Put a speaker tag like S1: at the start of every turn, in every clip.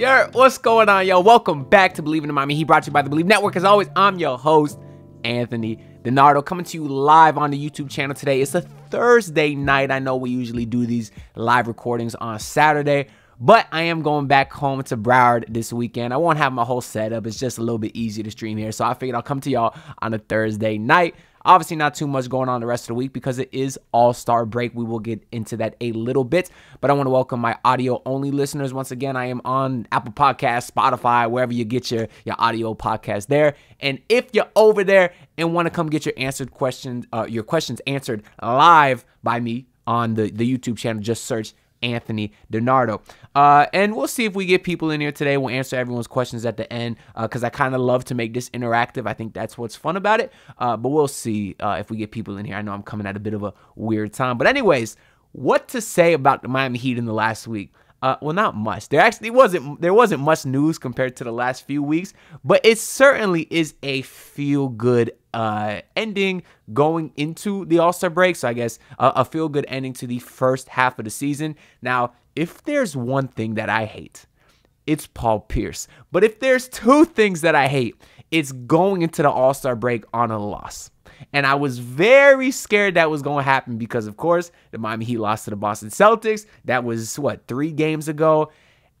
S1: Yo, what's going on, yo? Welcome back to Believe in the Mommy. He brought you by the Believe Network. As always, I'm your host, Anthony DiNardo, coming to you live on the YouTube channel today. It's a Thursday night. I know we usually do these live recordings on Saturday, but I am going back home to Broward this weekend. I won't have my whole setup. It's just a little bit easier to stream here, so I figured I'll come to y'all on a Thursday night. Obviously, not too much going on the rest of the week because it is All Star break. We will get into that a little bit, but I want to welcome my audio only listeners. Once again, I am on Apple Podcasts, Spotify, wherever you get your, your audio podcast there. And if you're over there and want to come get your answered questions, uh, your questions answered live by me on the, the YouTube channel, just search Anthony DiNardo. Uh, and we'll see if we get people in here today. We'll answer everyone's questions at the end because uh, I kind of love to make this interactive. I think that's what's fun about it. Uh, but we'll see uh, if we get people in here. I know I'm coming at a bit of a weird time. But, anyways, what to say about the Miami Heat in the last week? Uh, well, not much. There actually wasn't there wasn't much news compared to the last few weeks, but it certainly is a feel good uh, ending going into the All Star break. So I guess a, a feel good ending to the first half of the season. Now, if there's one thing that I hate, it's Paul Pierce. But if there's two things that I hate, it's going into the All Star break on a loss. And I was very scared that was going to happen because, of course, the Miami Heat lost to the Boston Celtics. That was, what, three games ago?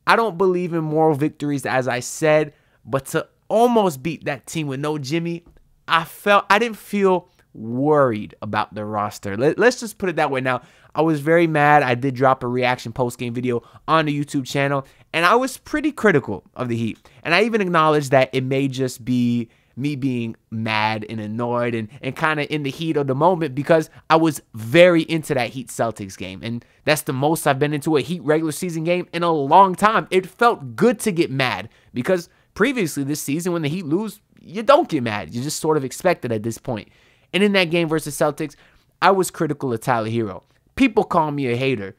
S1: I don't believe in moral victories, as I said, but to almost beat that team with no Jimmy, I felt I didn't feel worried about the roster. Let, us just put it that way. Now, I was very mad. I did drop a reaction post game video on the YouTube channel, and I was pretty critical of the Heat. And I even acknowledged that it may just be me being mad and annoyed and, and kind of in the heat of the moment because I was very into that Heat Celtics game. And that's the most I've been into a Heat regular season game in a long time. It felt good to get mad because previously this season when the Heat lose you don't get mad. You just sort of expect it at this point. And in that game versus Celtics, I was critical of Tyler Hero. People call me a hater.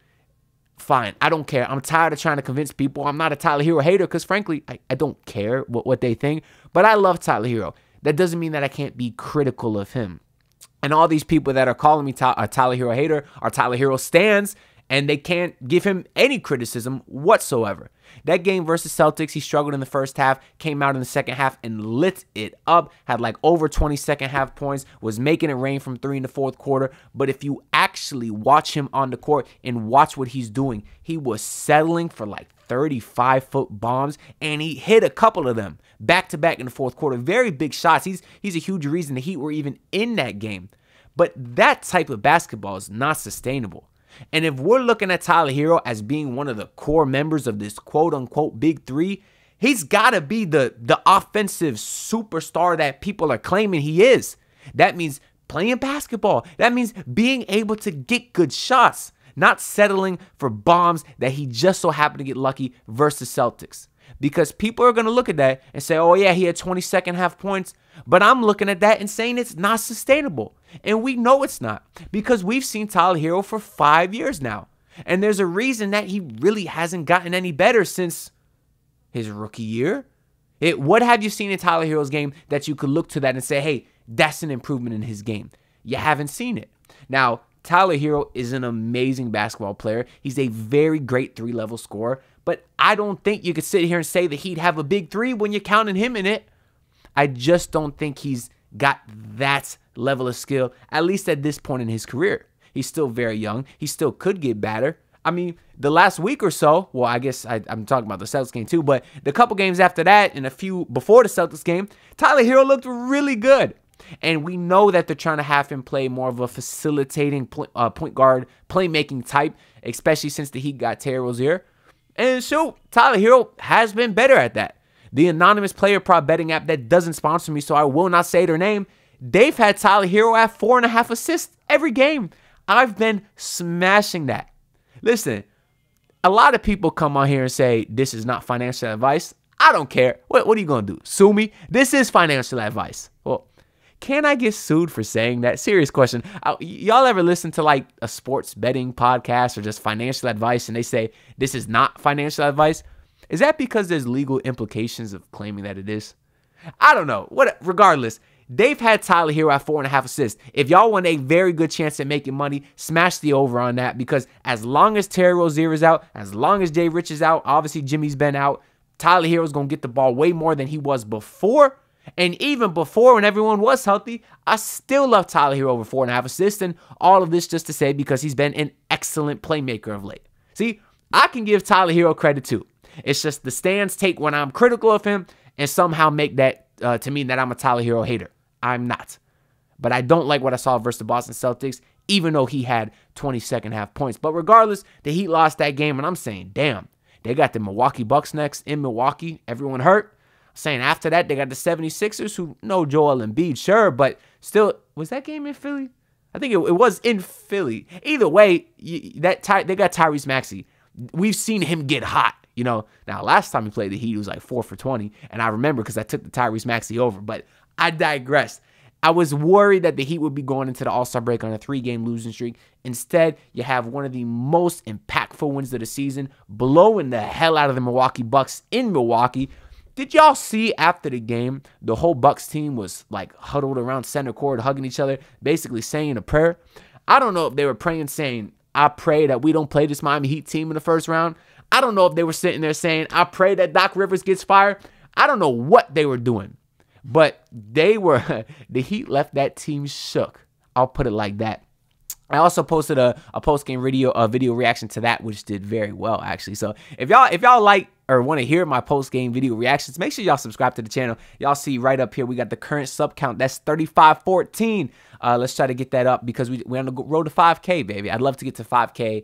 S1: Fine, I don't care. I'm tired of trying to convince people I'm not a Tyler Hero hater because, frankly, I, I don't care what, what they think. But I love Tyler Hero. That doesn't mean that I can't be critical of him. And all these people that are calling me Ty- a Tyler Hero hater are Tyler Hero stands and they can't give him any criticism whatsoever. That game versus Celtics, he struggled in the first half, came out in the second half and lit it up, had like over 20 second half points, was making it rain from three in the fourth quarter. But if you actually watch him on the court and watch what he's doing, he was settling for like 35 foot bombs and he hit a couple of them back to back in the fourth quarter. Very big shots. He's he's a huge reason the Heat were even in that game. But that type of basketball is not sustainable. And if we're looking at Tyler Hero as being one of the core members of this quote unquote big three, he's got to be the, the offensive superstar that people are claiming he is. That means playing basketball, that means being able to get good shots, not settling for bombs that he just so happened to get lucky versus Celtics because people are going to look at that and say, oh, yeah, he had 22nd half points. But I'm looking at that and saying it's not sustainable. And we know it's not because we've seen Tyler Hero for five years now. And there's a reason that he really hasn't gotten any better since his rookie year. It, what have you seen in Tyler Hero's game that you could look to that and say, hey, that's an improvement in his game? You haven't seen it. Now, Tyler Hero is an amazing basketball player. He's a very great three level scorer. But I don't think you could sit here and say that he'd have a big three when you're counting him in it. I just don't think he's got that level of skill, at least at this point in his career. He's still very young. He still could get better. I mean, the last week or so, well, I guess I, am talking about the Celtics game too, but the couple games after that and a few before the Celtics game, Tyler Hero looked really good. And we know that they're trying to have him play more of a facilitating uh, point guard, playmaking type, especially since the Heat got Terry Rozier. And so Tyler Hero has been better at that. The anonymous player prop betting app that doesn't sponsor me, so I will not say their name, they've had Tyler Hero at four and a half assists every game. I've been smashing that. Listen, a lot of people come on here and say, this is not financial advice. I don't care. What, what are you going to do? Sue me? This is financial advice. Well, can I get sued for saying that? Serious question. I, y'all ever listen to like a sports betting podcast or just financial advice and they say this is not financial advice? Is that because there's legal implications of claiming that it is? I don't know. What regardless, they've had Tyler Hero at four and a half assists. If y'all want a very good chance at making money, smash the over on that because as long as Terry Rozier is out, as long as Jay Rich is out, obviously Jimmy's been out, Tyler Hero's gonna get the ball way more than he was before. And even before when everyone was healthy, I still love Tyler Hero over four and a half assists. And all of this just to say because he's been an excellent playmaker of late. See, I can give Tyler Hero credit too. It's just the stands take when I'm critical of him and somehow make that uh, to mean that I'm a Tyler Hero hater. I'm not. But I don't like what I saw versus the Boston Celtics, even though he had 20 second half points. But regardless, the Heat lost that game, and I'm saying, damn, they got the Milwaukee Bucks next in Milwaukee. Everyone hurt saying after that, they got the 76ers who know Joel Embiid, sure, but still, was that game in Philly? I think it, it was in Philly. Either way, you, that Ty, they got Tyrese Maxey. We've seen him get hot. You know, now last time he played the Heat, he was like four for 20. And I remember because I took the Tyrese Maxey over, but I digressed. I was worried that the Heat would be going into the All Star break on a three game losing streak. Instead, you have one of the most impactful wins of the season, blowing the hell out of the Milwaukee Bucks in Milwaukee did y'all see after the game the whole Bucks team was like huddled around center court, hugging each other, basically saying a prayer? I don't know if they were praying, saying, "I pray that we don't play this Miami Heat team in the first round." I don't know if they were sitting there saying, "I pray that Doc Rivers gets fired." I don't know what they were doing, but they were. the Heat left that team shook. I'll put it like that. I also posted a, a post game video a video reaction to that, which did very well actually. So if y'all if y'all like or want to hear my post game video reactions, make sure y'all subscribe to the channel. Y'all see right up here we got the current sub count that's 3514. Uh, let's try to get that up because we we're on the road to 5K, baby. I'd love to get to 5K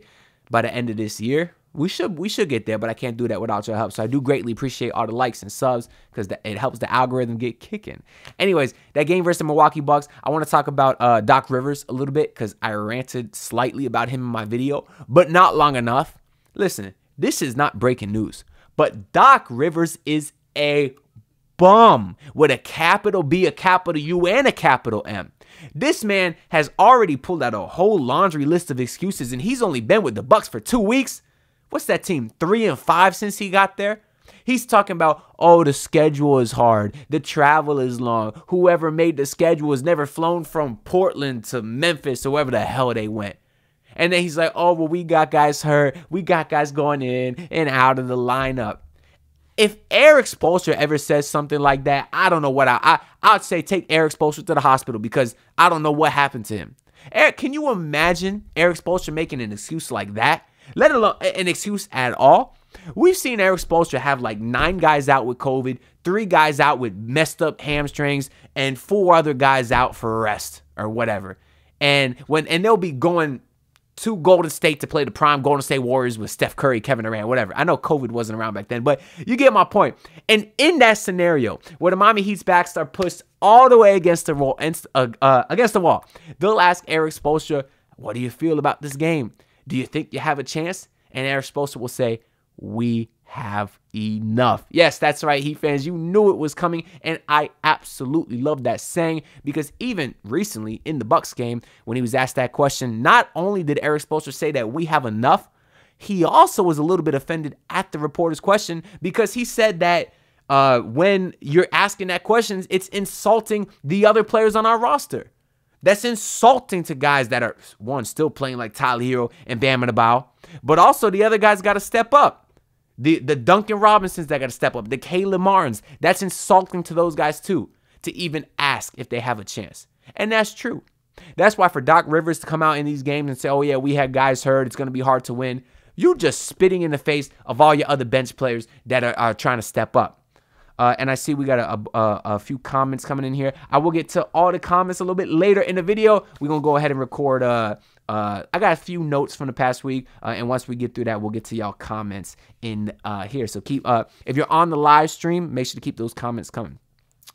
S1: by the end of this year we should we should get there, but I can't do that without your help. So I do greatly appreciate all the likes and subs because it helps the algorithm get kicking. Anyways, that game versus the Milwaukee Bucks, I want to talk about uh, Doc Rivers a little bit because I ranted slightly about him in my video, but not long enough. Listen, this is not breaking news, but Doc Rivers is a bum with a capital B, a capital U, and a capital M. This man has already pulled out a whole laundry list of excuses, and he's only been with the Bucks for two weeks what's that team? Three and five since he got there? He's talking about, oh, the schedule is hard. The travel is long. Whoever made the schedule has never flown from Portland to Memphis or wherever the hell they went. And then he's like, oh, well, we got guys hurt. We got guys going in and out of the lineup. If Eric Spolster ever says something like that, I don't know what I, I I'd say take Eric Spolster to the hospital because I don't know what happened to him. Eric, can you imagine Eric Spolster making an excuse like that? let alone an excuse at all. We've seen Eric Spolster have like nine guys out with COVID, three guys out with messed up hamstrings, and four other guys out for rest or whatever. And when and they'll be going to Golden State to play the prime Golden State Warriors with Steph Curry, Kevin Durant, whatever. I know COVID wasn't around back then, but you get my point. And in that scenario, where the Miami Heat's backs are pushed all the way against the wall, uh, uh, against the wall, they'll ask Eric Spoelstra, "What do you feel about this game?" Do you think you have a chance? And Eric Spoelstra will say, We have enough. Yes, that's right, Heat fans. You knew it was coming, and I absolutely love that saying because even recently in the Bucks game, when he was asked that question, not only did Eric Spoelstra say that we have enough, he also was a little bit offended at the reporter's question because he said that uh, when you're asking that questions, it's insulting the other players on our roster. That's insulting to guys that are one still playing like Tyler Hero and Bam and Bow. but also the other guys got to step up. The the Duncan Robinsons that got to step up, the Caleb Martins. That's insulting to those guys too to even ask if they have a chance, and that's true. That's why for Doc Rivers to come out in these games and say, "Oh yeah, we had guys hurt. It's going to be hard to win." You're just spitting in the face of all your other bench players that are, are trying to step up. Uh, and I see we got a, a, a, few comments coming in here. I will get to all the comments a little bit later in the video. We're going to go ahead and record. Uh, uh, I got a few notes from the past week. Uh, and once we get through that, we'll get to y'all comments in uh, here. So keep, uh, if you're on the live stream, make sure to keep those comments coming.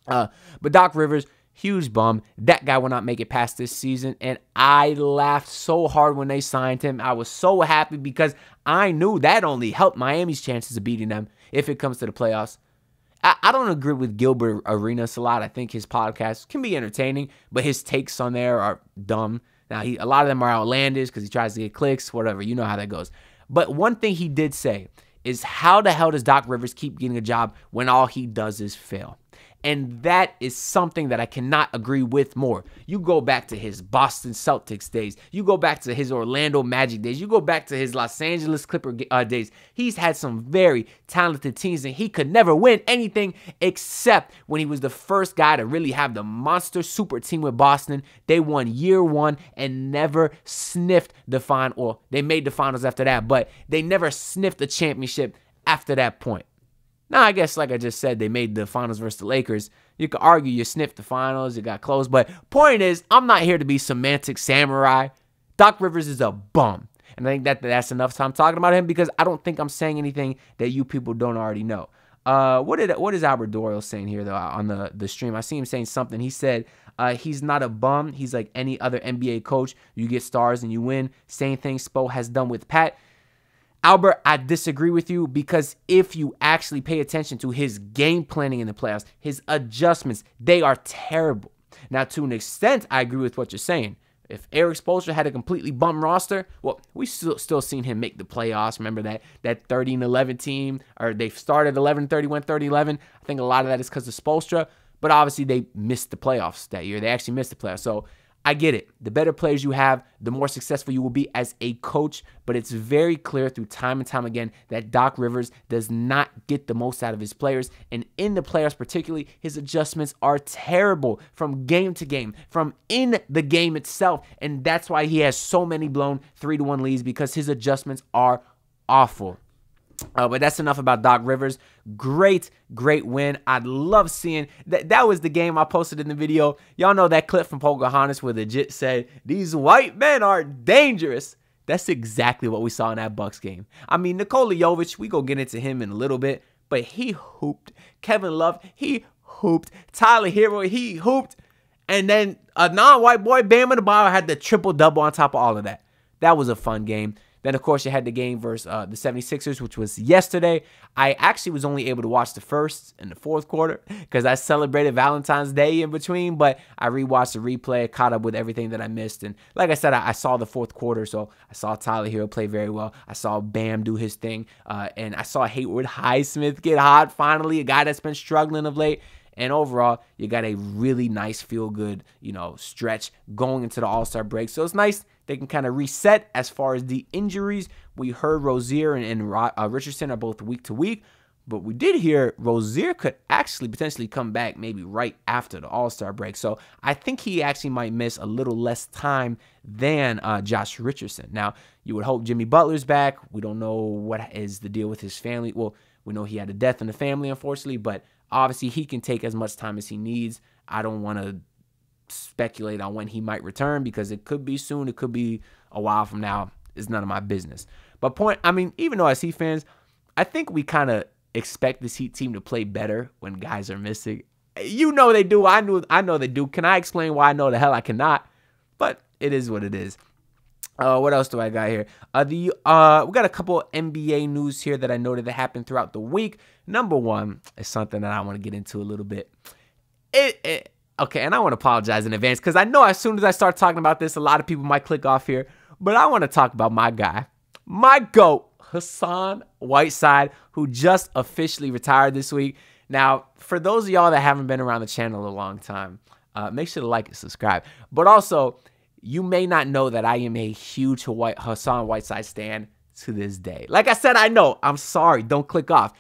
S1: but Doc Rivers, huge bum. That guy will not make it past this season. And I laughed so hard when they signed him. I was so happy because I knew that only helped Miami's chances of beating them if it comes to the playoffs. I, I don't agree with Gilbert Arenas a lot. I think his podcast can be entertaining, but his takes on there are dumb. Now, he, a lot of them are outlandish because he tries to get clicks, whatever. You know how that goes. But one thing he did say is how the hell does Doc Rivers keep getting a job when all he does is fail? And that is something that I cannot agree with more. You go back to his Boston Celtics days. You go back to his Orlando Magic days. You go back to his Los Angeles Clipper uh, days. He's had some very talented teams, and he could never win anything except when he was the first guy to really have the monster super team with Boston. They won year one and never sniffed the final. Well, they made the finals after that, but they never sniffed the championship after that point. Now, I guess, like I just said, they made the finals versus the Lakers. You could argue you sniffed the finals, it got close. But point is, I'm not here to be semantic samurai. Doc Rivers is a bum. And I think that that's enough time talking about him because I don't think I'm saying anything that you people don't already know. Uh, what did what is Albert Doyle saying here though on the the stream? I see him saying something. He said uh, he's not a bum. He's like any other NBA coach. You get stars and you win. Same thing Spo has done with Pat. Albert, I disagree with you because if you actually pay attention to his game planning in the playoffs, his adjustments, they are terrible. Now, to an extent, I agree with what you're saying. If Eric Spolstra had a completely bum roster, well, we still still seen him make the playoffs. Remember that that 30 and 11 team, or they started 11 31 30 11. I think a lot of that is because of Spolstra, but obviously they missed the playoffs that year. They actually missed the playoffs. So I get it. The better players you have, the more successful you will be as a coach. But it's very clear through time and time again that Doc Rivers does not get the most out of his players. And in the playoffs, particularly, his adjustments are terrible from game to game, from in the game itself. And that's why he has so many blown 3 to 1 leads because his adjustments are awful. Uh, but that's enough about Doc Rivers. Great, great win. I would love seeing that. That was the game I posted in the video. Y'all know that clip from Pocahontas where the jit said, These white men are dangerous. That's exactly what we saw in that Bucks game. I mean, Nikola Jovic, we go get into him in a little bit, but he hooped. Kevin Love, he hooped. Tyler Hero, he hooped. And then a non-white boy, Bam Adebayo, had the triple double on top of all of that. That was a fun game. Then, of course, you had the game versus uh, the 76ers, which was yesterday. I actually was only able to watch the first and the fourth quarter because I celebrated Valentine's Day in between, but I rewatched the replay, caught up with everything that I missed. And like I said, I, I saw the fourth quarter, so I saw Tyler Hero play very well. I saw Bam do his thing, uh, and I saw Hayward Highsmith get hot finally, a guy that's been struggling of late. And overall, you got a really nice feel good, you know, stretch going into the All Star break. So it's nice they can kind of reset as far as the injuries. We heard Rozier and, and uh, Richardson are both week to week, but we did hear Rozier could actually potentially come back maybe right after the All Star break. So I think he actually might miss a little less time than uh, Josh Richardson. Now, you would hope Jimmy Butler's back. We don't know what is the deal with his family. Well, we know he had a death in the family, unfortunately, but obviously he can take as much time as he needs. I don't want to speculate on when he might return because it could be soon, it could be a while from now. It's none of my business. But point, I mean, even though I see fans, I think we kind of expect this Heat team to play better when guys are missing. You know they do. I knew. I know they do. Can I explain why? I know the hell I cannot. But it is what it is. Uh, what else do I got here? Uh, the uh, we got a couple NBA news here that I noted that happened throughout the week. Number one is something that I want to get into a little bit. It, it Okay, and I want to apologize in advance because I know as soon as I start talking about this, a lot of people might click off here. But I want to talk about my guy, my GOAT, Hassan Whiteside, who just officially retired this week. Now, for those of y'all that haven't been around the channel a long time, uh, make sure to like and subscribe. But also, you may not know that I am a huge Hawaii, Hassan Whiteside stan to this day. Like I said, I know. I'm sorry. Don't click off.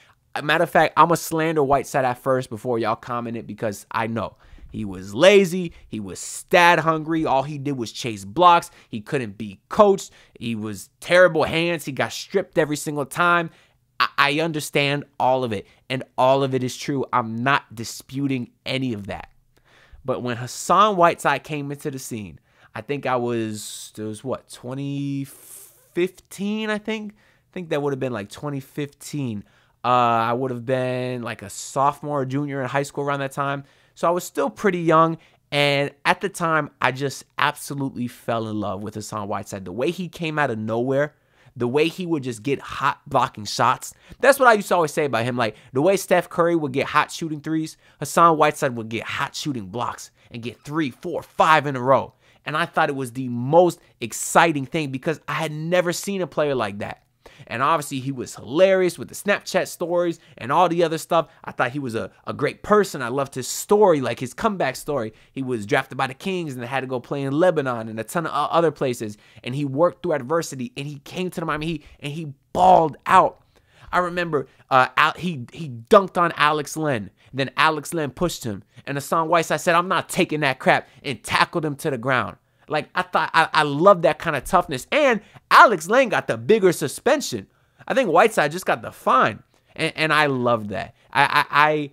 S1: Matter of fact, I'm a slander Whiteside at first before y'all comment it because I know. He was lazy. He was stat hungry. All he did was chase blocks. He couldn't be coached. He was terrible hands. He got stripped every single time. I, I understand all of it, and all of it is true. I'm not disputing any of that. But when Hassan Whiteside came into the scene, I think I was, it was what, 2015, I think? I think that would have been like 2015. Uh, I would have been like a sophomore or junior in high school around that time so I was still pretty young. And at the time, I just absolutely fell in love with Hassan Whiteside. The way he came out of nowhere, the way he would just get hot blocking shots. That's what I used to always say about him. Like the way Steph Curry would get hot shooting threes, Hassan Whiteside would get hot shooting blocks and get three, four, five in a row. And I thought it was the most exciting thing because I had never seen a player like that. And obviously, he was hilarious with the Snapchat stories and all the other stuff. I thought he was a, a great person. I loved his story, like his comeback story. He was drafted by the Kings and had to go play in Lebanon and a ton of other places. And he worked through adversity and he came to the Miami Heat and he balled out. I remember uh, he he dunked on Alex Len. Then Alex Len pushed him, and Hassan I said, "I'm not taking that crap," and tackled him to the ground. Like I thought I, I love that kind of toughness. And Alex Lane got the bigger suspension. I think Whiteside just got the fine. And, and I love that. I, I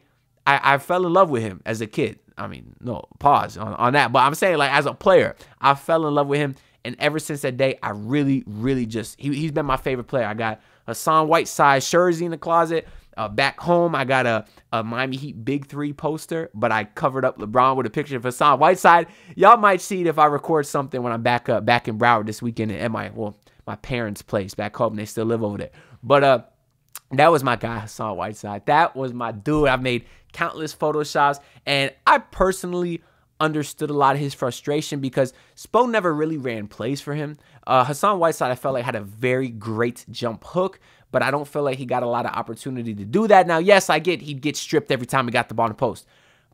S1: I I fell in love with him as a kid. I mean, no, pause on, on that. But I'm saying like as a player, I fell in love with him. And ever since that day, I really, really just he, he's been my favorite player. I got Hassan Whiteside jersey in the closet. Uh, back home, I got a, a Miami Heat Big Three poster, but I covered up LeBron with a picture of Hassan Whiteside. Y'all might see it if I record something when I'm back up back in Broward this weekend at my well my parents' place back home. They still live over there, but uh. That was my guy, Hassan Whiteside. That was my dude. I've made countless photoshops, and I personally understood a lot of his frustration because Spo never really ran plays for him. Uh, Hassan Whiteside, I felt like, had a very great jump hook, but I don't feel like he got a lot of opportunity to do that. Now, yes, I get he'd get stripped every time he got the ball in the post,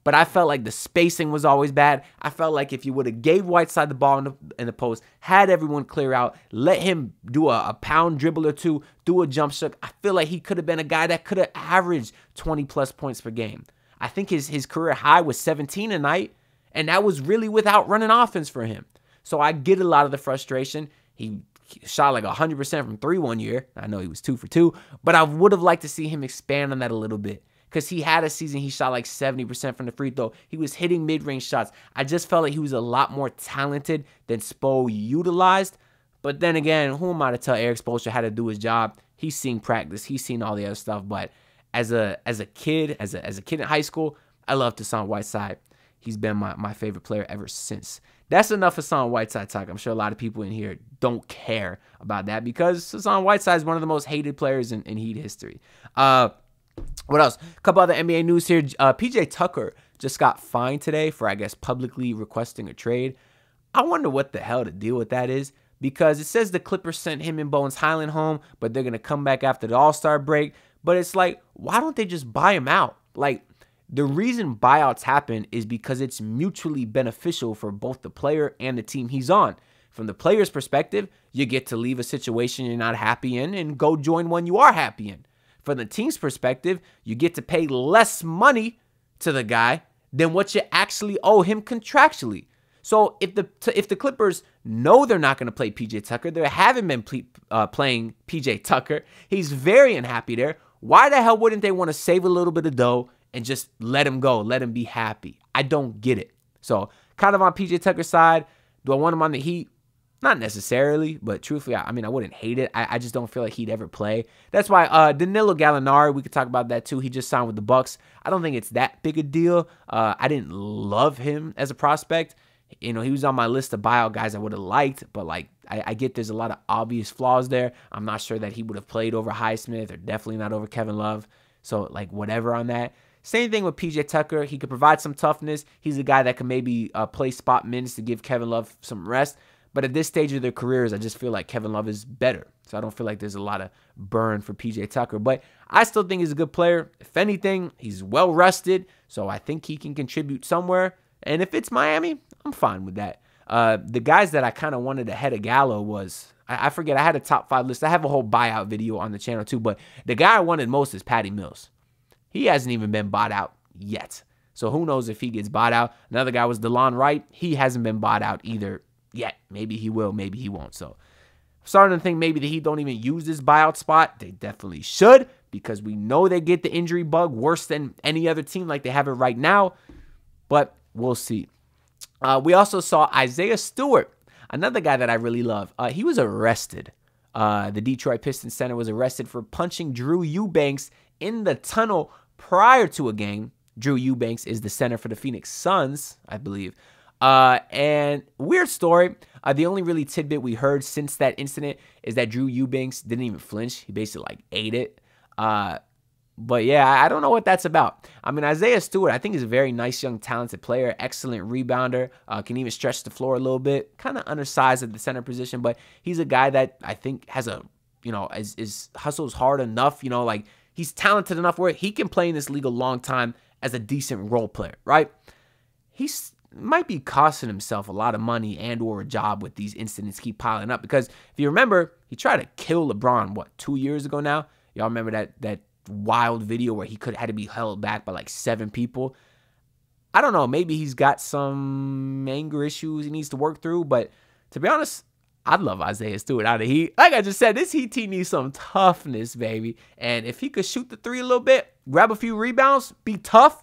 S1: but I felt like the spacing was always bad. I felt like if you would have gave Whiteside the ball in the, in the, post, had everyone clear out, let him do a, a pound dribble or two, do a jump shot, I feel like he could have been a guy that could have averaged 20 plus points per game. I think his his career high was 17 a night, and that was really without running offense for him. So I get a lot of the frustration. He shot like 100% from three one year. I know he was two for two, but I would have liked to see him expand on that a little bit because he had a season he shot like 70% from the free throw. He was hitting mid range shots. I just felt like he was a lot more talented than Spo utilized. But then again, who am I to tell Eric Spoelstra how to do his job? He's seen practice, he's seen all the other stuff. But as a as a kid, as a, as a kid in high school, I loved Hassan Whiteside. He's been my, my favorite player ever since. That's enough Hassan Whiteside talk. I'm sure a lot of people in here don't care about that because Hassan Whiteside is one of the most hated players in, in Heat history. Uh, what else? A couple other NBA news here. Uh, PJ Tucker just got fined today for, I guess, publicly requesting a trade. I wonder what the hell to deal with that is because it says the Clippers sent him and Bones Highland home, but they're going to come back after the All Star break. But it's like, why don't they just buy him out? Like, the reason buyouts happen is because it's mutually beneficial for both the player and the team he's on. From the player's perspective, you get to leave a situation you're not happy in and go join one you are happy in. From the team's perspective, you get to pay less money to the guy than what you actually owe him contractually. So if the if the Clippers know they're not going to play PJ Tucker, they haven't been ple- uh, playing PJ Tucker. He's very unhappy there. Why the hell wouldn't they want to save a little bit of dough and just let him go, let him be happy. I don't get it. So, kind of on PJ Tucker's side. Do I want him on the Heat? Not necessarily, but truthfully, I, I mean, I wouldn't hate it. I, I, just don't feel like he'd ever play. That's why uh, Danilo Gallinari, we could talk about that too. He just signed with the Bucks. I don't think it's that big a deal. Uh, I didn't love him as a prospect. You know, he was on my list of buyout guys I would have liked, but like, I, I, get there's a lot of obvious flaws there. I'm not sure that he would have played over Highsmith or definitely not over Kevin Love. So, like, whatever on that. Same thing with PJ Tucker. He could provide some toughness. He's a guy that can maybe uh, play spot minutes to give Kevin Love some rest. But at this stage of their careers, I just feel like Kevin Love is better. So I don't feel like there's a lot of burn for PJ Tucker. But I still think he's a good player. If anything, he's well rested. So I think he can contribute somewhere. And if it's Miami, I'm fine with that. Uh, the guys that I kind of wanted ahead of Gallo was I, I forget I had a top five list. I have a whole buyout video on the channel too, but the guy I wanted most is Patty Mills. He hasn't even been bought out yet. So who knows if he gets bought out. Another guy was DeLon Wright. He hasn't been bought out either yet. Maybe he will, maybe he won't. So I'm starting to think maybe the Heat don't even use this buyout spot. They definitely should because we know they get the injury bug worse than any other team like they have it right now. But we'll see. Uh, we also saw Isaiah Stewart, another guy that I really love. Uh, he was arrested. Uh, the Detroit Pistons center was arrested for punching Drew Eubanks in the tunnel prior to a game. Drew Eubanks is the center for the Phoenix Suns, I believe. Uh, and weird story. Uh, the only really tidbit we heard since that incident is that Drew Eubanks didn't even flinch. He basically like ate it. Uh, but yeah, I don't know what that's about. I mean, Isaiah Stewart, I think is a very nice, young, talented player, excellent rebounder, uh, can even stretch the floor a little bit, kind of undersized at the center position, but he's a guy that I think has a, you know, is, is hustles hard enough, you know, like He's talented enough where he can play in this league a long time as a decent role player, right? He might be costing himself a lot of money and or a job with these incidents keep piling up because if you remember, he tried to kill LeBron what 2 years ago now. Y'all remember that that wild video where he could had to be held back by like seven people. I don't know, maybe he's got some anger issues he needs to work through, but to be honest, I love Isaiah Stewart out of heat. Like I just said, this Heat team needs some toughness, baby. And if he could shoot the three a little bit, grab a few rebounds, be tough.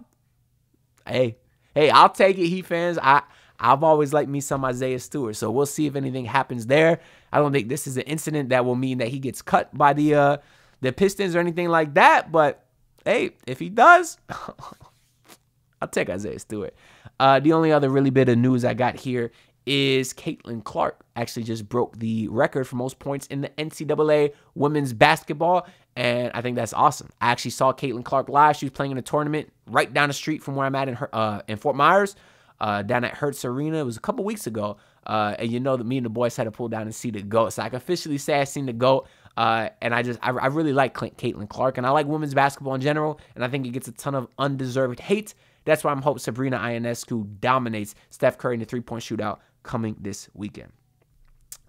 S1: Hey, hey, I'll take it, Heat fans. I I've always liked me some Isaiah Stewart. So we'll see if anything happens there. I don't think this is an incident that will mean that he gets cut by the uh the Pistons or anything like that. But hey, if he does, I'll take Isaiah Stewart. Uh, the only other really bit of news I got here is Caitlin Clark. Actually, just broke the record for most points in the NCAA women's basketball. And I think that's awesome. I actually saw Caitlin Clark live. She was playing in a tournament right down the street from where I'm at in, her, uh, in Fort Myers, uh, down at Hertz Arena. It was a couple weeks ago. Uh, and you know that me and the boys had to pull down and see the GOAT. So I can officially say I seen the GOAT. Uh, and I just, I, I really like Clint, Caitlin Clark. And I like women's basketball in general. And I think it gets a ton of undeserved hate. That's why I'm hoping Sabrina Ionescu dominates Steph Curry in the three point shootout coming this weekend.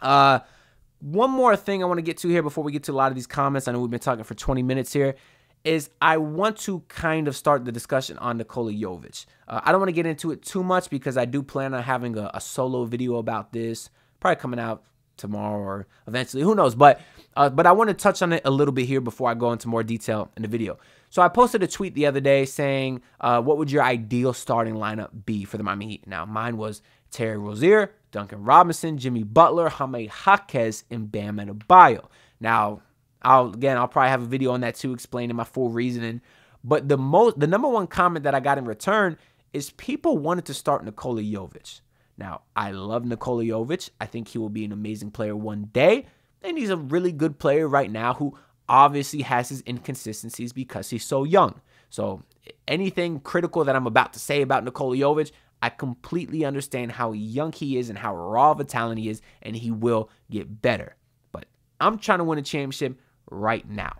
S1: Uh, one more thing I want to get to here before we get to a lot of these comments. I know we've been talking for 20 minutes here. Is I want to kind of start the discussion on Nikola Jovic. Uh, I don't want to get into it too much because I do plan on having a, a solo video about this, probably coming out tomorrow or eventually, who knows. But uh, but I want to touch on it a little bit here before I go into more detail in the video. So I posted a tweet the other day saying, uh, "What would your ideal starting lineup be for the Miami Heat?" Now mine was Terry Rozier, Duncan Robinson, Jimmy Butler, Jaime Jaquez, and Bam Adebayo. Now, I'll again, I'll probably have a video on that too, explaining my full reasoning. But the most, the number one comment that I got in return is people wanted to start Nikola Jovic. Now, I love Nikola Jovic. I think he will be an amazing player one day, and he's a really good player right now who obviously has his inconsistencies because he's so young. So anything critical that I'm about to say about Nikola Jovic, I completely understand how young he is and how raw of a talent he is, and he will get better. But I'm trying to win a championship right now.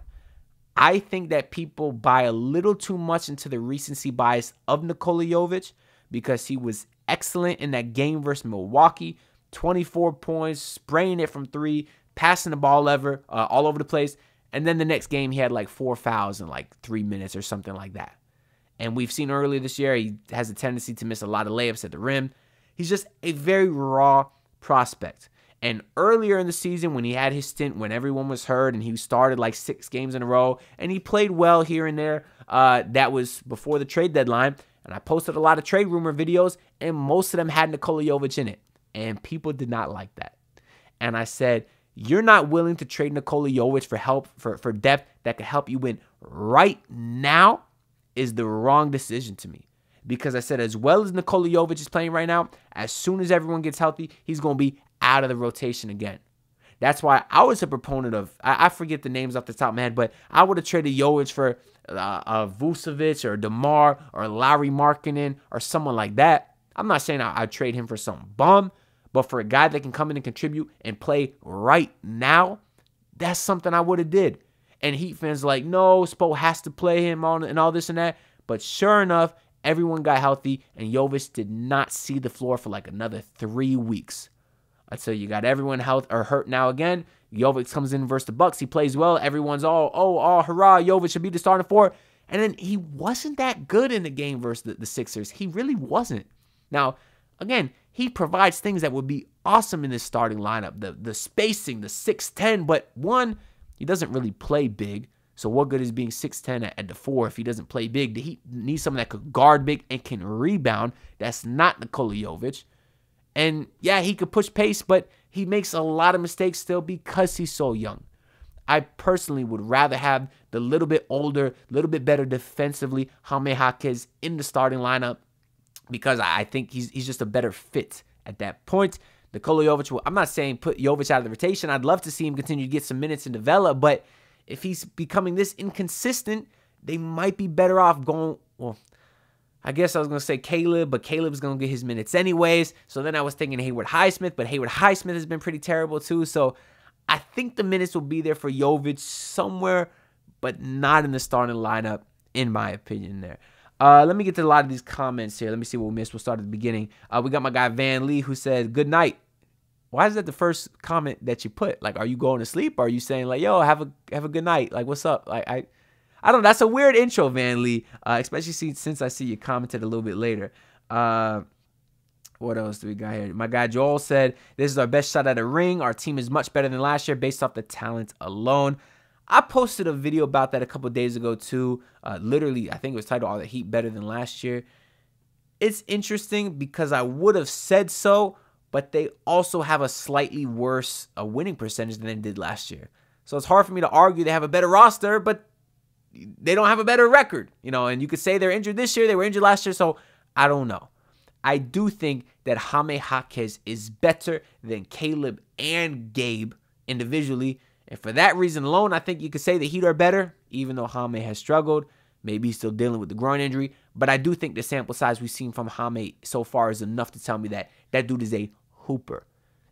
S1: I think that people buy a little too much into the recency bias of Nikola Jovic because he was excellent in that game versus Milwaukee. 24 points, spraying it from three, passing the ball ever, uh, all over the place. And then the next game, he had like four fouls in like three minutes or something like that. And we've seen earlier this year, he has a tendency to miss a lot of layups at the rim. He's just a very raw prospect. And earlier in the season, when he had his stint, when everyone was hurt and he started like six games in a row and he played well here and there, uh, that was before the trade deadline. And I posted a lot of trade rumor videos, and most of them had Nikola Jovic in it. And people did not like that. And I said, You're not willing to trade Nikola Jovic for help, for, for depth that could help you win right now? is the wrong decision to me. Because I said, as well as Nikola Jovic is playing right now, as soon as everyone gets healthy, he's going to be out of the rotation again. That's why I was a proponent of, I, I forget the names off the top of my head, but I would have traded Jovic for uh, uh, Vucevic or DeMar or Lowry Markinen or someone like that. I'm not saying I, I'd trade him for some bum, but for a guy that can come in and contribute and play right now, that's something I would have did and Heat fans like, no, Spo has to play him on and all this and that. But sure enough, everyone got healthy, and Jovis did not see the floor for like another three weeks. Until you got everyone health or hurt now again. Jovic comes in versus the Bucks. He plays well. Everyone's all, oh, all oh, hurrah, Jovic should be the starting four. And then he wasn't that good in the game versus the, the Sixers. He really wasn't. Now, again, he provides things that would be awesome in this starting lineup. The the spacing, the 6'10, but one, he doesn't really play big. So what good is being 6'10 at, the four if he doesn't play big? He needs someone that could guard big and can rebound. That's not Nikola Jovic. And yeah, he could push pace, but he makes a lot of mistakes still because he's so young. I personally would rather have the little bit older, little bit better defensively Jaime Jaquez in the starting lineup because I think he's he's just a better fit at that point. Nikola Jovic I'm not saying put Jovic out of the rotation. I'd love to see him continue to get some minutes and develop, but if he's becoming this inconsistent, they might be better off going, well, I guess I was going to say Caleb, but Caleb's going to get his minutes anyways. So then I was thinking Hayward Highsmith, but Hayward Highsmith has been pretty terrible too. So I think the minutes will be there for Jovic somewhere, but not in the starting lineup, in my opinion, there. Uh, let me get to a lot of these comments here. Let me see what we missed. We'll start at the beginning. Uh, we got my guy Van Lee who said, Good night why is that the first comment that you put? Like, are you going to sleep? Or are you saying like, yo, have a have a good night? Like, what's up? Like, I, I don't know. That's a weird intro, Van Lee. Uh, especially since I see you commented a little bit later. Uh, what else do we got here? My guy Joel said, This is our best shot at a ring. Our team is much better than last year based off the talent alone. I posted a video about that a couple days ago, too. Uh, literally, I think it was titled All the Heat Better Than Last Year. It's interesting because I would have said so, but they also have a slightly worse a winning percentage than they did last year. So it's hard for me to argue they have a better roster, but they don't have a better record, you know. And you could say they're injured this year, they were injured last year, so I don't know. I do think that Jaime Jaquez is better than Caleb and Gabe individually. And for that reason alone, I think you could say the Heat are better, even though Jaime has struggled. Maybe he's still dealing with the groin injury. But I do think the sample size we've seen from Jaime so far is enough to tell me that that dude is a Hooper.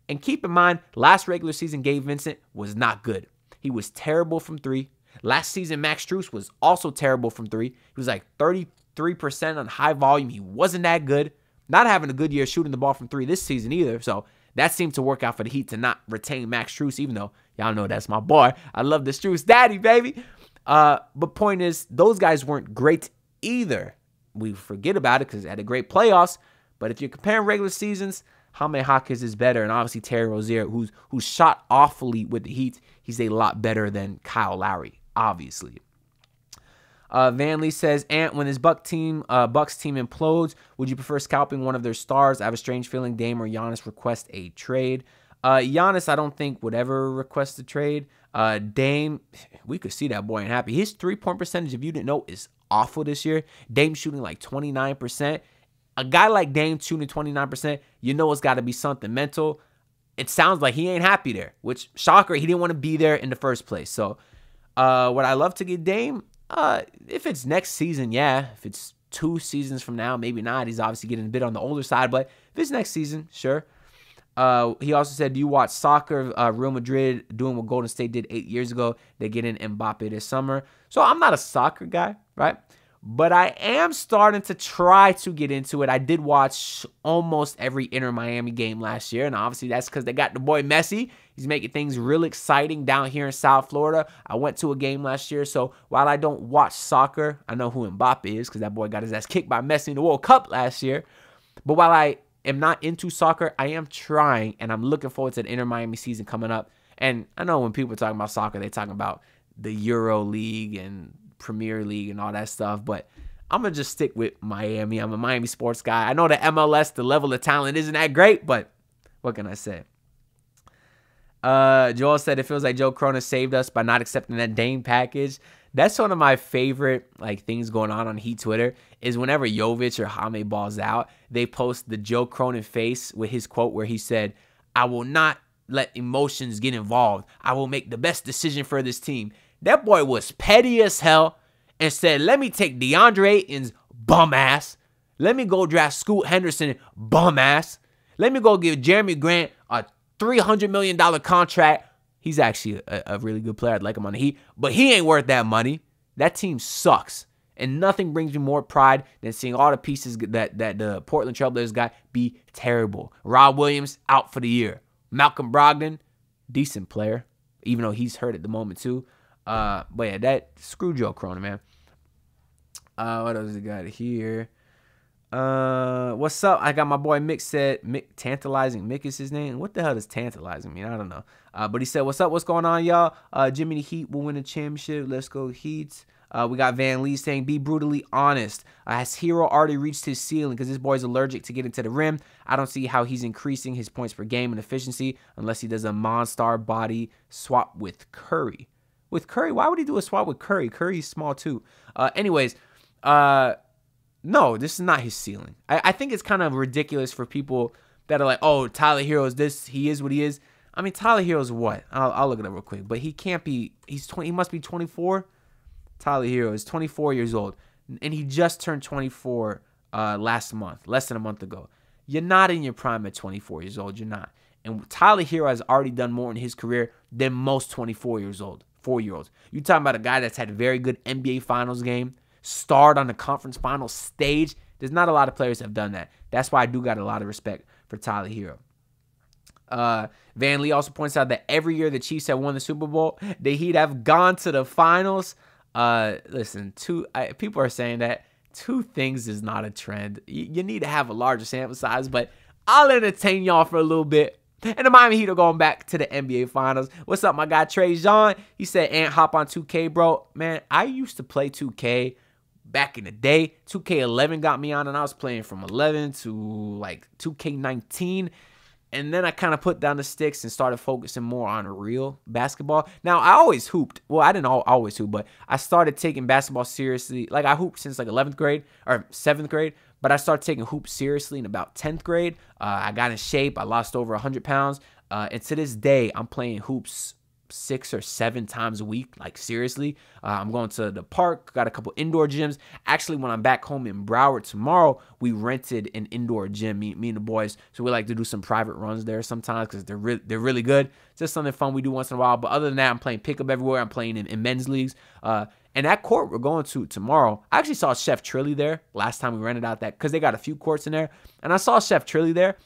S1: And keep in mind, last regular season Gabe Vincent was not good. He was terrible from three. Last season, Max Struess was also terrible from three. He was like 33% on high volume. He wasn't that good. Not having a good year shooting the ball from three this season either. So that seemed to work out for the Heat to not retain Max Struess, even though y'all know that's my boy. I love the Struess daddy, baby. Uh, but point is, those guys weren't great either. We forget about it because they had a great playoffs. But if you're comparing regular seasons, Jaime Hawkins is better, and obviously Terry Rozier, who's who's shot awfully with the Heat, he's a lot better than Kyle Lowry, obviously. Uh, Lee says, "Ant, when this Buck team, uh, Bucks team implodes, would you prefer scalping one of their stars? I have a strange feeling Dame or Giannis request a trade. Uh, Giannis, I don't think would ever request a trade. Uh, Dame, we could see that boy unhappy. His three point percentage, if you didn't know, is awful this year. Dame shooting like 29% a guy like Dame shooting 29%, you know it's got to be something mental. It sounds like he ain't happy there, which shocker, he didn't want to be there in the first place. So, uh, would I love to get Dame? Uh, if it's next season, yeah. If it's two seasons from now, maybe not. He's obviously getting a bit on the older side, but if it's next season, sure. Uh, he also said, "Do you watch soccer? Uh, Real Madrid doing what Golden State did eight years ago. They get in Mbappe this summer. So I'm not a soccer guy, right? but I am starting to try to get into it. I did watch almost every Inter Miami game last year, and obviously that's because they got the boy Messi. He's making things real exciting down here in South Florida. I went to a game last year, so while I don't watch soccer, I know who Mbappe is because that boy got his ass kicked by Messi in the World Cup last year. But while I am not into soccer, I am trying, and I'm looking forward to the Inter Miami season coming up. And I know when people are talking about soccer, they're talking about the Euro League and Premier League and all that stuff, but I'm gonna just stick with Miami. I'm a Miami sports guy. I know the MLS, the level of talent isn't that great, but what can I say? Uh, Joel said it feels like Joe Corona saved us by not accepting that Dame package. That's one of my favorite like things going on on Heat Twitter is whenever Jovic or Hame balls out, they post the Joe Cronin face with his quote where he said, "I will not let emotions get involved. I will make the best decision for this team." That boy was petty as hell and said, let me take DeAndre Ayton's bum ass. Let me go draft Scoot Henderson bum ass. Let me go give Jeremy Grant a $300 million contract. He's actually a, a really good player. I'd like him on the Heat, but he ain't worth that money. That team sucks. And nothing brings me more pride than seeing all the pieces that, that the Portland Trailblazers got be terrible. Rob Williams out for the year. Malcolm Brogdon, decent player, even though he's hurt at the moment too. Uh, but yeah, that screw Joe Corona, man. Uh, what else we got here? Uh, what's up? I got my boy Mick said Mick tantalizing. Mick is his name. What the hell does tantalizing mean? I don't know. Uh, but he said, "What's up? What's going on, y'all? Uh, Jimmy the Heat will win the championship. Let's go Heat." Uh, we got Van Lee saying, "Be brutally honest. Uh, has Hero already reached his ceiling? Because this boy's allergic to getting to the rim. I don't see how he's increasing his points per game and efficiency unless he does a monster body swap with Curry." with Curry. Why would he do a swap with Curry? Curry's small too. Uh, anyways, uh, no, this is not his ceiling. I, I think it's kind of ridiculous for people that are like, oh, Tyler is this. He is what he is. I mean, Tyler Hero's what? I'll, I'll look it up real quick. But he can't be. He's twenty. He must be twenty four. Tyler Hero is twenty four years old, and he just turned twenty four uh, last month, less than a month ago. You're not in your prime at 24 years old. You're not. And Tyler Hero has already done more in his career than most 24 years old four year olds. you talking about a guy that's had very good NBA finals game, starred on the conference final stage. There's not a lot of players have done that. That's why I do got a lot of respect for Tyler Hero. Uh, Van Lee also points out that every year the Chiefs have won the Super Bowl, he'd have gone to the finals. Uh, listen, two I, people are saying that two things is not a trend. you need to have a larger sample size, but I'll entertain y'all for a little bit And the Miami Heat are going back to the NBA Finals. What's up, my guy Trey John? He said, Ant, hop on 2K, bro. Man, I used to play 2K back in the day. 2K11 got me on, and I was playing from 11 to like 2K19. And then I kind of put down the sticks and started focusing more on real basketball. Now, I always hooped. Well, I didn't always hoop, but I started taking basketball seriously. Like, I hooped since like 11th grade or 7th grade, but I started taking hoops seriously in about 10th grade. Uh, I got in shape. I lost over 100 pounds. Uh, and to this day, I'm playing hoops six or seven times a week. Like seriously, uh, I'm going to the park. Got a couple indoor gyms. Actually, when I'm back home in Broward tomorrow, we rented an indoor gym. Me, me and the boys. So we like to do some private runs there sometimes because they're really they're really good. Just something fun we do once in a while. But other than that, I'm playing pickup everywhere. I'm playing in, in men's leagues. Uh, and that court we're going to tomorrow, I actually saw Chef Trilly there last time we rented out that because they got a few courts in there. And I saw Chef Trilly there.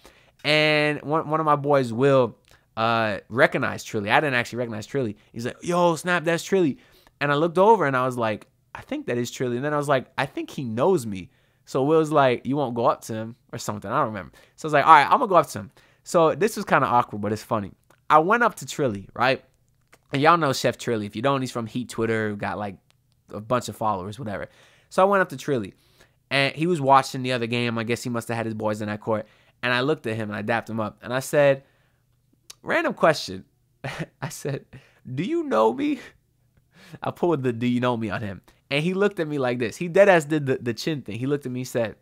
S1: And one, one of my boys, Will, uh, recognized Trilly. I didn't actually recognize Trilly. He's like, yo, snap, that's Trilly. And I looked over and I was like, I think that is Trilly. And then I was like, I think he knows me. So Will's like, you won't go up to him or something. I don't remember. So I was like, all right, I'm going to go up to him. So this was kind of awkward, but it's funny. I went up to Trilly, right? And y'all know Chef Trilly. If you don't, he's from Heat Twitter, got like a bunch of followers, whatever. So I went up to Trilly and he was watching the other game. I guess he must have had his boys in that court. And I looked at him and I dapped him up and I said, Random question. I said, Do you know me? I pulled the do you know me on him. And he looked at me like this. He dead ass did the, the chin thing. He looked at me and said,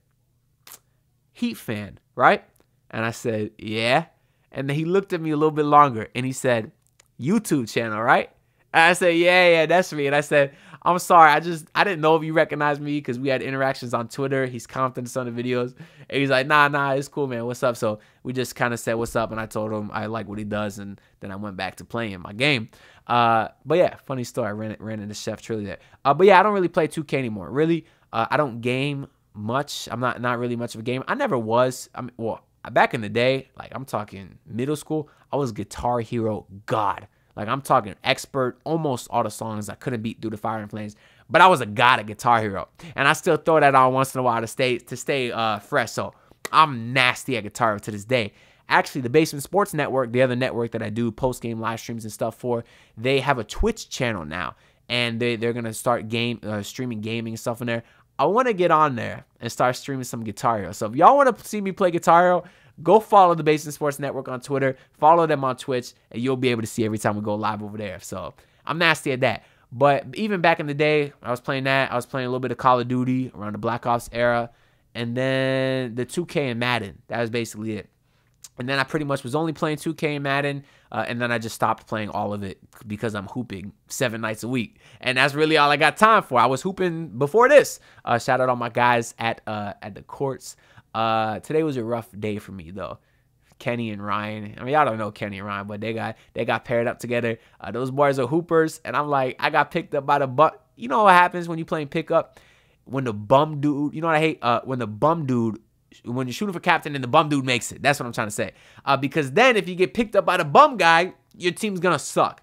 S1: Heat fan, right? And I said, Yeah. And then he looked at me a little bit longer and he said, YouTube channel, right? And I said, Yeah, yeah, that's me. And I said, I'm sorry. I just I didn't know if you recognized me because we had interactions on Twitter. He's commenting on the videos. And he's like, nah, nah, it's cool, man. What's up? So we just kind of said what's up, and I told him I like what he does, and then I went back to playing my game. Uh, but yeah, funny story. I ran ran into Chef Trilly there. Uh, but yeah, I don't really play 2K anymore. Really, uh, I don't game much. I'm not not really much of a game. I never was. I am well, back in the day, like I'm talking middle school, I was Guitar Hero God. Like I'm talking expert, almost all the songs I couldn't beat due to Fire and Flames. But I was a god at Guitar Hero, and I still throw that on once in a while to stay to stay uh, fresh. So I'm nasty at Guitar Hero to this day. Actually, the Basement Sports Network, the other network that I do post game live streams and stuff for, they have a Twitch channel now, and they they're gonna start game uh, streaming gaming and stuff in there. I want to get on there and start streaming some Guitar Hero. So if y'all want to see me play Guitar Hero, Go follow the Basin Sports Network on Twitter. Follow them on Twitch, and you'll be able to see every time we go live over there. So I'm nasty at that. But even back in the day, I was playing that. I was playing a little bit of Call of Duty around the Black Ops era, and then the 2K and Madden. That was basically it. And then I pretty much was only playing 2K and Madden, uh, and then I just stopped playing all of it because I'm hooping seven nights a week, and that's really all I got time for. I was hooping before this. Uh, shout out all my guys at uh, at the courts. Uh, today was a rough day for me though. Kenny and Ryan. I mean, y'all don't know Kenny and Ryan, but they got they got paired up together. Uh, those boys are hoopers, and I'm like, I got picked up by the butt. You know what happens when you playing pickup? When the bum dude, you know what I hate? Uh, when the bum dude, when you're shooting for captain and the bum dude makes it. That's what I'm trying to say. Uh, because then if you get picked up by the bum guy, your team's gonna suck.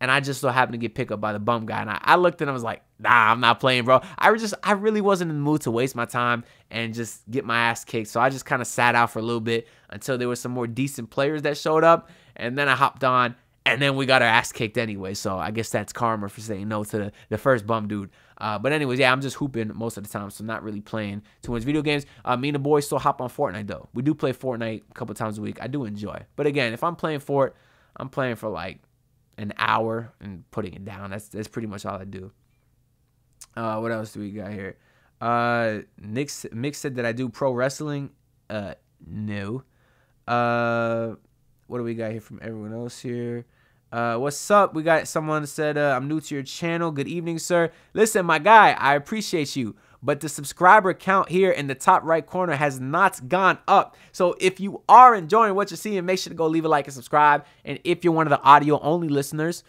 S1: And I just so happened to get picked up by the bum guy, and I, I looked and I was like, nah, I'm not playing, bro. I was just, I really wasn't in the mood to waste my time and just get my ass kicked. So I just kind of sat out for a little bit until there were some more decent players that showed up. And then I hopped on and then we got our ass kicked anyway. So I guess that's karma for saying no to the, the first bum dude. Uh, but anyways, yeah, I'm just hooping most of the time, so not really playing too much video games. Uh, me and the boys still hop on Fortnite though. We do play Fortnite a couple times a week. I do enjoy. But again, if I'm playing Fort, I'm playing for like an hour and putting it down. That's that's pretty much all I do. Uh, what else do we got here? Uh, Nick Mick said that I do pro wrestling. Uh, no. Uh, what do we got here from everyone else here? Uh, what's up? We got someone said uh, I'm new to your channel. Good evening, sir. Listen, my guy, I appreciate you but the subscriber count here in the top right corner has not gone up. So if you are enjoying what you're seeing, make sure to go leave a like and subscribe. And if you're one of the audio only listeners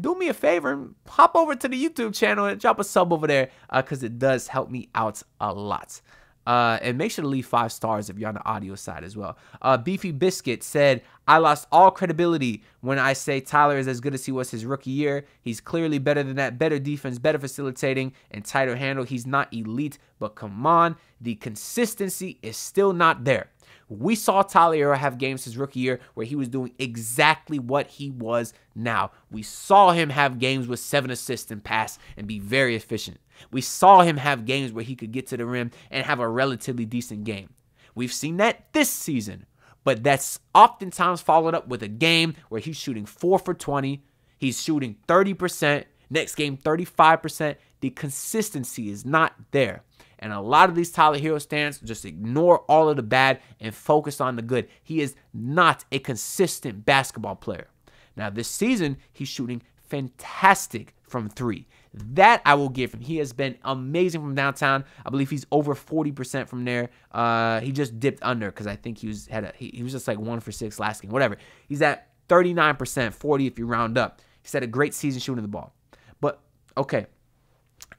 S1: do me a favor and hop over to the YouTube channel and drop a sub over there because uh, it does help me out a lot. Uh, and make sure to leave five stars if you're on the audio side as well. Uh, Beefy Biscuit said, I lost all credibility when I say Tyler is as good as he was his rookie year. He's clearly better than that. Better defense, better facilitating, and tighter handle. He's not elite, but come on, the consistency is still not there. We saw Talia have games his rookie year where he was doing exactly what he was now. We saw him have games with seven assists and pass and be very efficient. We saw him have games where he could get to the rim and have a relatively decent game. We've seen that this season, but that's oftentimes followed up with a game where he's shooting four for 20, he's shooting 30%, next game 35%, the consistency is not there. And a lot of these Tyler Hero stands just ignore all of the bad and focus on the good. He is not a consistent basketball player. Now, this season, he's shooting fantastic from three. That I will give him. He has been amazing from downtown. I believe he's over 40% from there. Uh, he just dipped under because I think he was had a, he, he was just like one for six last game, whatever. He's at 39%, 40 if you round up. He's had a great season shooting the ball. But okay,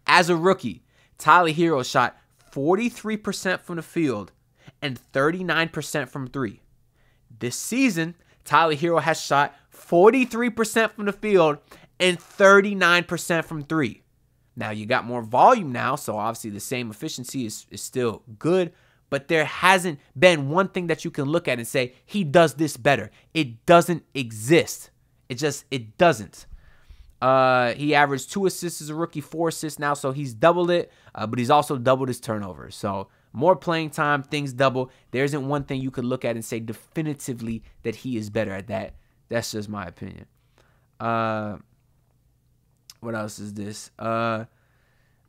S1: as a rookie, Tyler Hero shot 43% from the field and 39% from three. This season, Tyler Hero has shot 43% from the field and 39% from three. Now, you got more volume now, so obviously the same efficiency is, is still good, but there hasn't been one thing that you can look at and say, he does this better. It doesn't exist. It just, it doesn't. Uh, he averaged two assists as a rookie, four assists now, so he's doubled it, uh, but he's also doubled his turnovers. So more playing time, things double. There isn't one thing you could look at and say definitively that he is better at that. That's just my opinion. Uh, what else is this? Uh,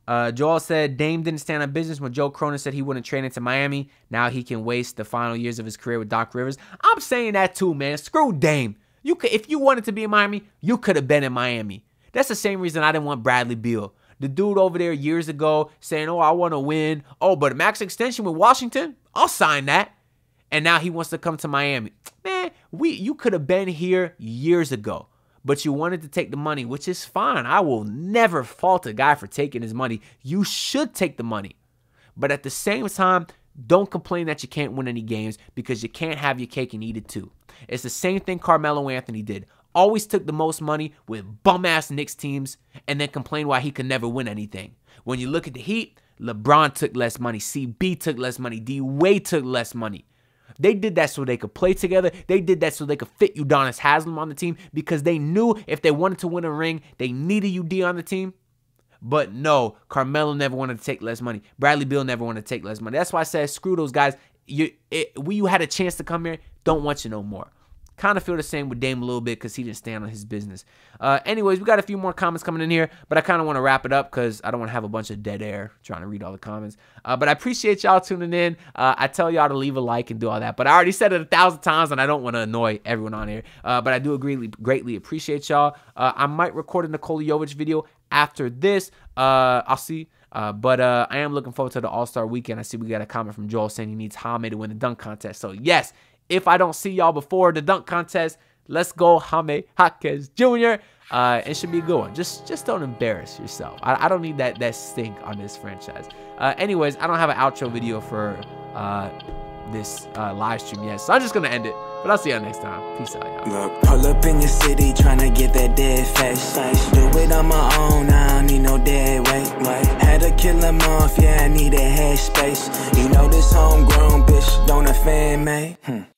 S1: uh, Joel said Dame didn't stand on business when Joe Cronin said he wouldn't trade into Miami. Now he can waste the final years of his career with Doc Rivers. I'm saying that too, man. Screw Dame. You could, if you wanted to be in Miami, you could have been in Miami. That's the same reason I didn't want Bradley Beal. The dude over there years ago saying, "Oh, I want to win. Oh, but a max extension with Washington, I'll sign that." And now he wants to come to Miami. Man, we you could have been here years ago, but you wanted to take the money, which is fine. I will never fault a guy for taking his money. You should take the money. But at the same time, don't complain that you can't win any games because you can't have your cake and eat it too. It's the same thing Carmelo Anthony did. Always took the most money with bum ass Knicks teams and then complained why he could never win anything. When you look at the Heat, LeBron took less money, CB took less money, D Wade took less money. They did that so they could play together. They did that so they could fit Udonis Haslam on the team because they knew if they wanted to win a ring, they needed UD on the team. But no, Carmelo never wanted to take less money. Bradley Bill never wanted to take less money. That's why I said screw those guys. You, it, we, you had a chance to come here. Don't want you no more. Kind of feel the same with Dame a little bit because he didn't stand on his business. Uh, anyways, we got a few more comments coming in here, but I kind of want to wrap it up because I don't want to have a bunch of dead air trying to read all the comments. Uh, but I appreciate y'all tuning in. Uh, I tell y'all to leave a like and do all that, but I already said it a thousand times and I don't want to annoy everyone on here. Uh, but I do agree, greatly appreciate y'all. Uh, I might record a Nikola Jovic video after this. Uh, I'll see. Uh, but uh, I am looking forward to the All Star weekend. I see we got a comment from Joel saying he needs Hame to win the dunk contest. So, yes, if I don't see y'all before the dunk contest, let's go, Hame Hakez Jr. Uh, it should be a good one. Just just don't embarrass yourself. I, I don't need that that stink on this franchise. Uh, anyways, I don't have an outro video for uh, this uh, live stream yet. So I'm just going to end it. But I'll see y'all next time. Peace out, y'all. Look, pull up in the city trying to get that dead fast. Do it on my own, I don't need no dead weight. had to kill him off, yeah, I need a You know this homegrown bitch don't offend me. Hmm.